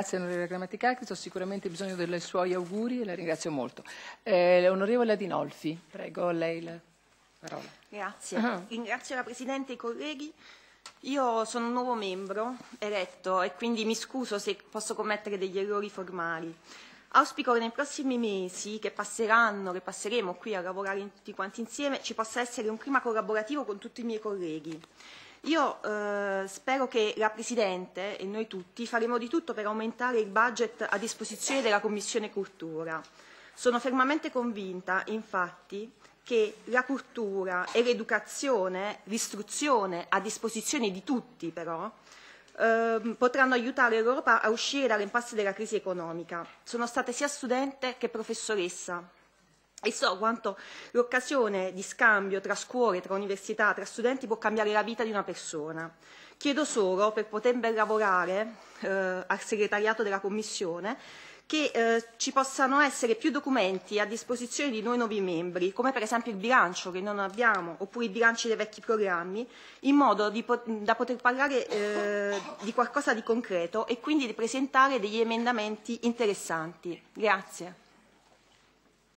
Grazie onorevole Grammaticakis, ho sicuramente bisogno dei suoi auguri e la ringrazio molto. Eh, onorevole Adinolfi, prego lei la parola. Grazie, uh ah. -huh. ringrazio la Presidente e i colleghi. Io sono un nuovo membro eletto e quindi mi scuso se posso commettere degli errori formali. Auspico che nei prossimi mesi che passeranno, che passeremo qui a lavorare tutti quanti insieme, ci possa essere un clima collaborativo con tutti i miei colleghi. Io eh, spero che la Presidente e noi tutti faremo di tutto per aumentare il budget a disposizione della Commissione Cultura. Sono fermamente convinta, infatti, che la cultura e l'educazione, l'istruzione a disposizione di tutti però, eh, potranno aiutare l'Europa a uscire dall'impasse della crisi economica. Sono state sia studente che professoressa e so quanto l'occasione di scambio tra scuole, tra università, tra studenti può cambiare la vita di una persona. Chiedo solo, per poter ben lavorare eh, al segretariato della Commissione, che eh, ci possano essere più documenti a disposizione di noi nuovi membri, come per esempio il bilancio che non abbiamo, oppure i bilanci dei vecchi programmi, in modo po da poter parlare eh, di qualcosa di concreto e quindi di presentare degli emendamenti interessanti. Grazie.